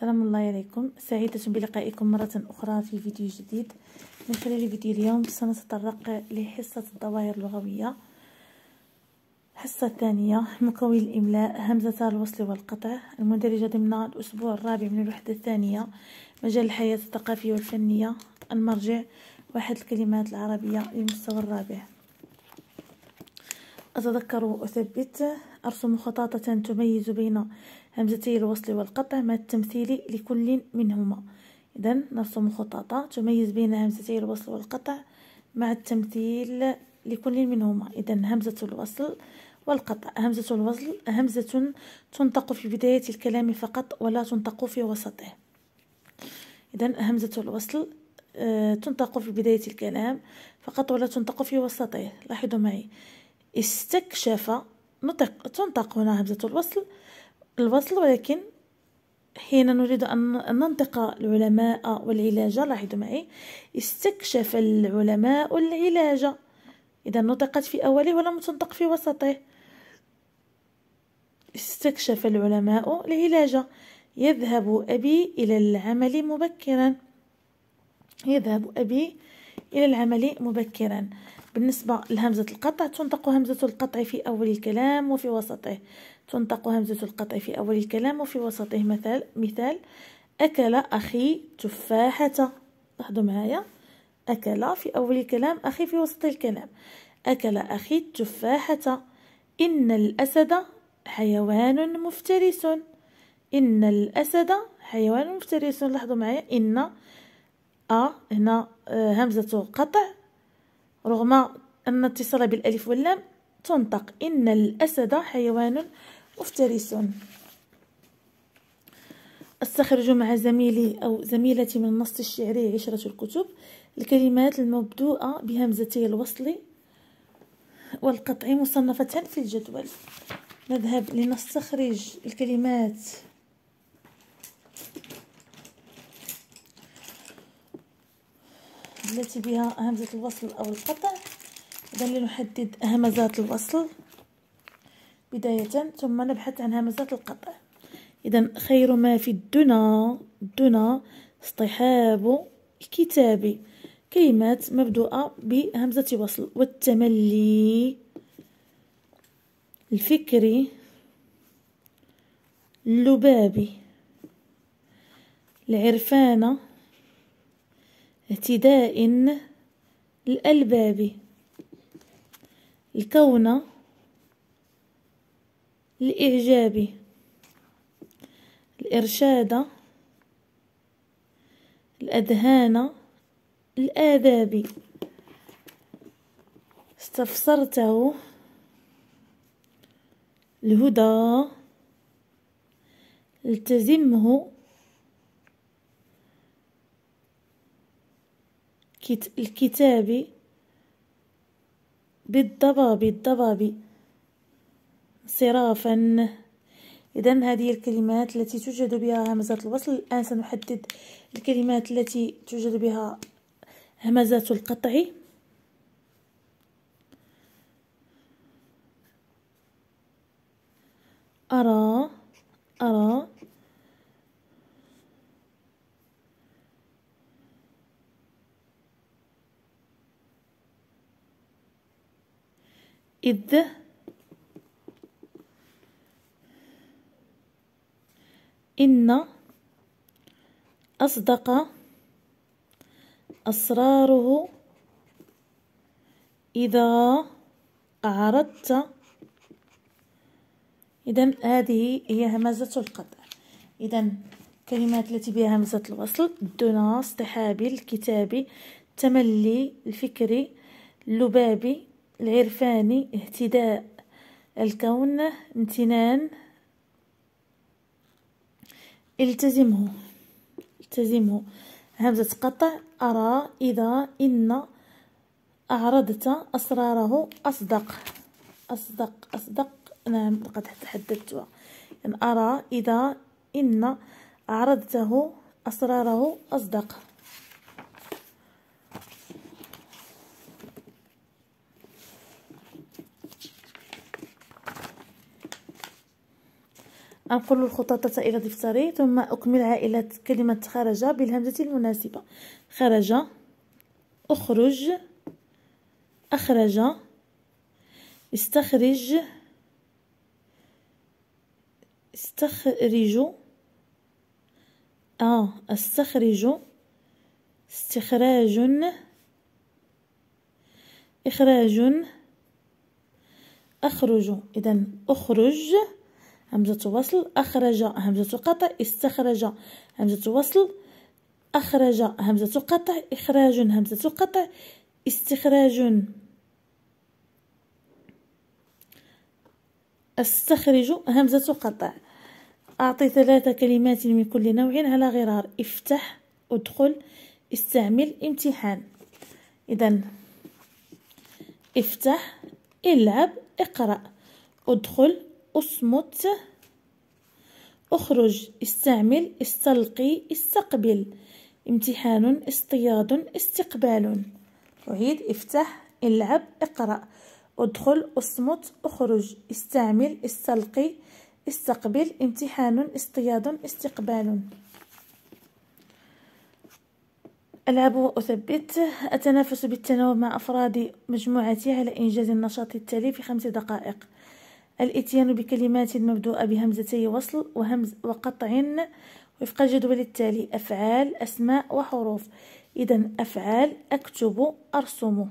السلام الله عليكم سعيدة بلقائكم مرة أخرى في فيديو جديد من خلال فيديو اليوم سنتطرق لحصة الظواهر اللغوية حصة ثانية مكون الإملاء همزة الوصل والقطع المندرجة ضمن الأسبوع الرابع من الوحدة الثانية مجال الحياة الثقافية والفنية المرجع واحد الكلمات العربية للمستوى الرابع أتذكر وأثبت أرسم خطاطة تميز بين همزتي الوصل والقطع مع التمثيل لكل منهما إذا نرسم خطاطا تميز بين همزتي الوصل والقطع مع التمثيل لكل منهما إذا همزة الوصل والقطع همزة الوصل همزة تنطق في بداية الكلام فقط ولا تنطق في وسطه إذا همزة الوصل آه، تنطق في بداية الكلام فقط ولا تنطق في وسطه لاحظوا معي استكشف نطق تنطق هنا همزة الوصل الوصل ولكن حين نريد أن ننطق العلماء والعلاج لاحظوا معي استكشف العلماء العلاج إذا نطقت في أوله ولم تنطق في وسطه استكشف العلماء العلاج يذهب أبي إلى العمل مبكرا يذهب أبي إلى العمل مبكرا بالنسبة لهمزة القطع تنطق همزة القطع في أول الكلام وفي وسطه تنطق همزة القطع في أول الكلام وفي وسطه مثال مثال أكل أخي تفاحة لاحظوا معايا أكل في أول الكلام أخي في وسط الكلام أكل أخي التفاحة إن الأسد حيوان مفترس إن الأسد حيوان مفترس لاحظوا معايا إن أ هنا آه، همزة قطع رغم أن اتصالها بالألف واللام تنطق إن الأسد حيوان مفترسون أستخرج مع زميلي أو زميلتي من النص الشعري عشرة الكتب الكلمات المبدوءة بهمزتي الوصل والقطع مصنفة في الجدول نذهب لنستخرج الكلمات التي بها همزة الوصل أو القطع إذا لنحدد همزات الوصل بداية ثم نبحث عن همزات القطع إذا خير ما في الدنا الدنا اصطحاب الكتاب كلمات مبدوءة بهمزة وصل والتملي الفكري اللبابي العرفانة اهتداء الألبابي الكونة الإعجاب الإرشاد الأذهان الآداب استفسرته الهدى التزمه الكتاب بالضباب الضباب صرافا إذا هذه الكلمات التي توجد بها همزة الوصل الآن سنحدد الكلمات التي توجد بها همزة القطع أرى أرى إذ إن أصدق أسراره إذا أعرضت إذا هذه هي همزة القطع إذا الكلمات التي بها همزة الوصل الدنا اصطحابي الكتابي التملي الفكري اللبابي العرفاني اهتداء الكون امتنان التزمه التزمه همزة قطع أرى إذا إن أعرضت أسراره أصدق أصدق أصدق نعم لقد تحددتها يعني أرى إذا إن أعرضته أسراره أصدق أنقل الخطوط الى دفتري ثم أكمل عائلة كلمة خرج بالهمزة المناسبة خرج أخرج أخرج استخرج استخرج آه استخرج استخراج إخراج أخرج إذا أخرج همزة وصل أخرج همزة قطع استخرج همزة وصل أخرج همزة قطع إخراج همزة قطع استخراج استخرج همزة قطع أعطي ثلاثة كلمات من كل نوع على غرار افتح ادخل استعمل امتحان إذا افتح العب اقرأ ادخل أصمت أخرج استعمل استلقي استقبل امتحان اصطياد استقبال أعيد افتح العب اقرأ ادخل اصمت اخرج استعمل استلقي استقبل امتحان اصطياد استقبال ألعب وأثبت أتنافس بالتناوب مع أفراد مجموعتي على إنجاز النشاط التالي في خمس دقائق الاتيان بكلمات مبدوءة بهمزتي وصل وهمز وقطع وفق الجدول التالي أفعال أسماء وحروف إذا أفعال أكتب أرسم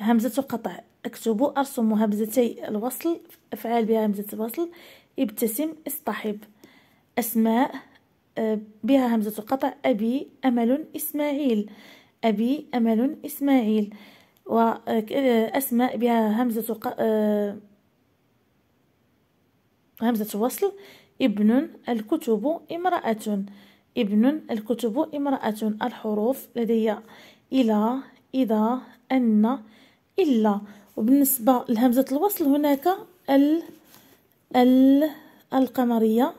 همزة قطع أكتب أرسم همزتي الوصل أفعال بها همزة وصل ابتسم اصطحب أسماء آه، بها همزة قطع أبي أمل إسماعيل أبي أمل إسماعيل وأسماء آه، آه، بها همزة همزة وصل ابن الكتب امرأة ابن الكتب امرأة الحروف لدي إلى إذا أن إلا وبالنسبة لهمزة الوصل هناك ال ال القمرية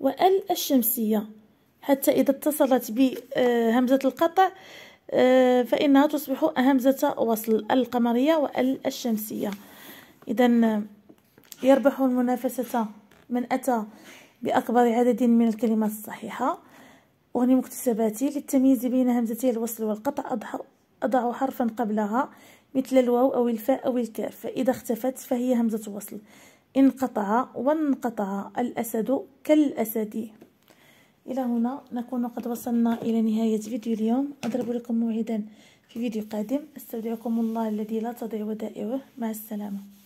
وال الشمسية حتى إذا اتصلت بهمزة القطع فإنها تصبح همزة وصل القمرية وال الشمسية إذا يربح المنافسة من أتى بأكبر عدد من الكلمات الصحيحة وهنا مكتسباتي للتمييز بين همزتي الوصل والقطع أضع حرفا قبلها مثل الواو أو الفاء أو الكاف فإذا اختفت فهي همزة وصل انقطع وانقطع الأسد كالأسد إلى هنا نكون قد وصلنا إلى نهاية فيديو اليوم أضرب لكم موعدا في فيديو قادم استودعكم الله الذي لا تضيع ودائعه مع السلامة